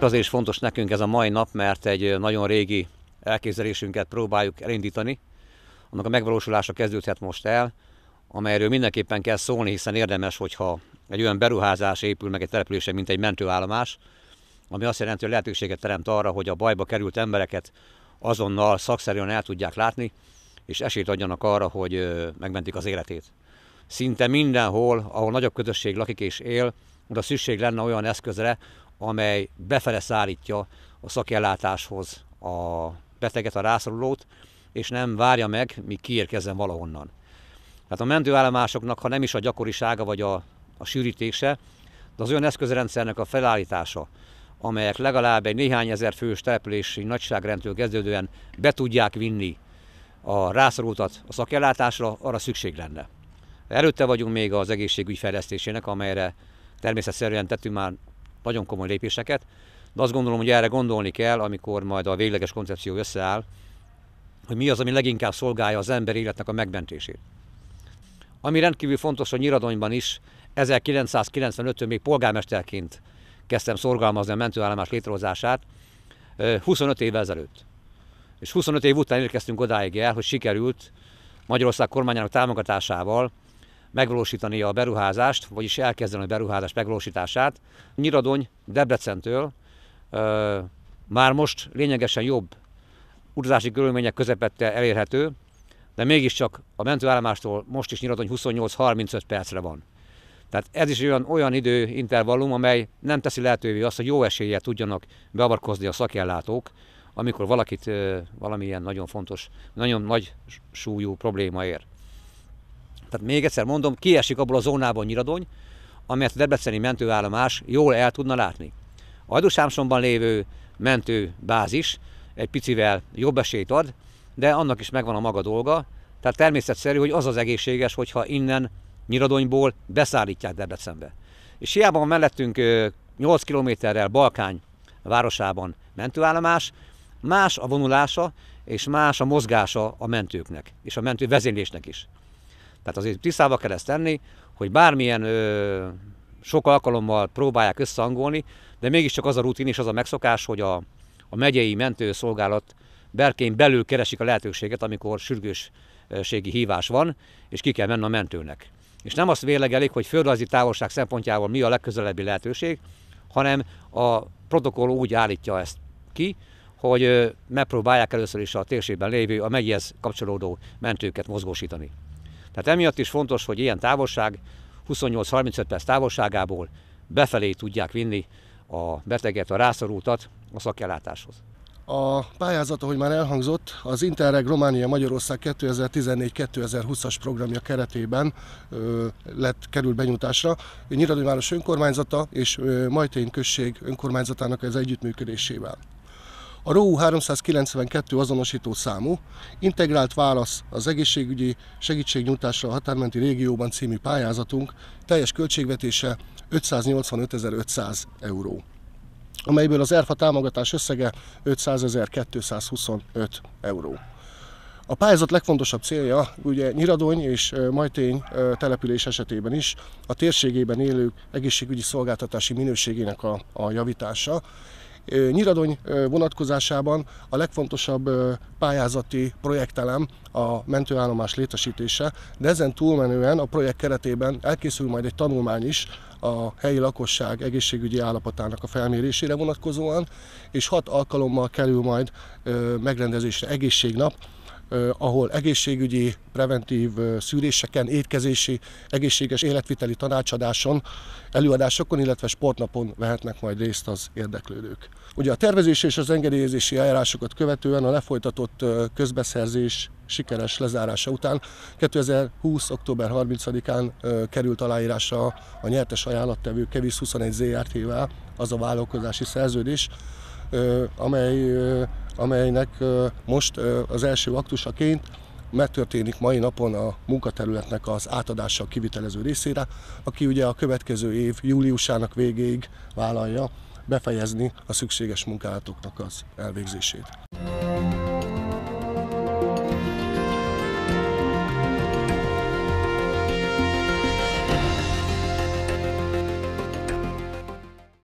Azért is fontos nekünk ez a mai nap, mert egy nagyon régi elképzelésünket próbáljuk elindítani. Annak a megvalósulása kezdődhet most el, amelyről mindenképpen kell szólni, hiszen érdemes, hogyha egy olyan beruházás épül meg egy településen, mint egy mentőállomás, ami azt jelenti, hogy lehetőséget teremt arra, hogy a bajba került embereket azonnal szakszerűen el tudják látni, és esélyt adjanak arra, hogy megmentik az életét. Szinte mindenhol, ahol nagyobb közösség lakik és él, oda szükség lenne olyan eszközre, amely befele szállítja a szakellátáshoz a beteget, a rászorulót, és nem várja meg, mi kiérkezzen valahonnan. Tehát a mentőállomásoknak, ha nem is a gyakorisága vagy a, a sűrítése, de az olyan eszközrendszernek a felállítása, amelyek legalább egy néhány ezer fős települési nagyságrendtől kezdődően be tudják vinni a rászorultat a szakellátásra, arra szükség lenne. Előtte vagyunk még az egészségügy fejlesztésének, amelyre természetszerűen tettünk már nagyon komoly lépéseket, de azt gondolom, hogy erre gondolni kell, amikor majd a végleges koncepció összeáll, hogy mi az, ami leginkább szolgálja az ember életnek a megmentését. Ami rendkívül fontos, hogy nyiradonyban is 1995 ben még polgármesterként kezdtem szorgalmazni a mentőállomás létrehozását, 25 évvel ezelőtt. És 25 év után érkeztünk odáig el, hogy sikerült Magyarország kormányának támogatásával megvalósítani a beruházást, vagyis elkezdeni a beruházás megvalósítását. Nyiradony Debrecentől ö, már most lényegesen jobb utazási körülmények közepette elérhető, de mégiscsak a mentőállomástól most is Nyiradony 28-35 percre van. Tehát ez is olyan, olyan időintervallum, amely nem teszi lehetővé azt, hogy jó eséllyel tudjanak beavarkozni a szakellátók, amikor valakit ö, valamilyen nagyon fontos, nagyon nagy súlyú probléma ér. Tehát még egyszer mondom, kiesik abból a zónából Nyiradony, amelyet a debreceni mentőállomás jól el tudna látni. A Hajdúsámsonban lévő mentőbázis egy picivel jobb esélyt ad, de annak is megvan a maga dolga, tehát természetszerű, hogy az az egészséges, hogyha innen Nyiradonyból beszállítják Debrecenbe. És hiába van mellettünk 8 kilométerrel Balkány városában mentőállomás, más a vonulása és más a mozgása a mentőknek és a mentő vezérlésnek is. Tehát azért tisztába kell ezt tenni, hogy bármilyen ö, sok alkalommal próbálják összehangolni, de mégiscsak az a rutin és az a megszokás, hogy a, a megyei mentőszolgálat berkén belül keresik a lehetőséget, amikor sürgősségi hívás van, és ki kell menni a mentőnek. És nem azt vélegelik, hogy földrajzi távolság szempontjából mi a legközelebbi lehetőség, hanem a protokoll úgy állítja ezt ki, hogy megpróbálják először is a térségben lévő, a megyhez kapcsolódó mentőket mozgósítani. Tehát emiatt is fontos, hogy ilyen távolság, 28-35 perc távolságából befelé tudják vinni a beteget, a rászorultat a szakellátáshoz. A pályázat, ahogy már elhangzott, az Interreg Románia-Magyarország 2014-2020-as programja keretében ö, lett került benyújtásra. Nyíradóváros önkormányzata és Majtén község önkormányzatának ez együttműködésével. A ROU 392 azonosító számú, integrált válasz az egészségügyi segítségnyújtásra a határmenti régióban című pályázatunk teljes költségvetése 585.500 euró amelyből az ERFA támogatás összege 500.225 euró. A pályázat legfontosabb célja ugye Nyiradony és Majtény település esetében is a térségében élők egészségügyi szolgáltatási minőségének a, a javítása, Nyiradony vonatkozásában a legfontosabb pályázati projektelem a mentőállomás létesítése, de ezen túlmenően a projekt keretében elkészül majd egy tanulmány is a helyi lakosság egészségügyi állapotának a felmérésére vonatkozóan, és hat alkalommal kerül majd megrendezésre egészségnap, ahol egészségügyi, preventív szűréseken, étkezési, egészséges életviteli tanácsadáson, előadásokon, illetve sportnapon vehetnek majd részt az érdeklődők. Ugye a tervezés és az engedélyezési eljárásokat követően a lefolytatott közbeszerzés sikeres lezárása után 2020. október 30-án került aláírása a nyertes ajánlattevő Kevis 21 ZRT-vel az a vállalkozási szerződés, amely, amelynek most az első aktusaként megtörténik mai napon a munkaterületnek az átadása a kivitelező részére, aki ugye a következő év júliusának végéig vállalja befejezni a szükséges munkálatoknak az elvégzését.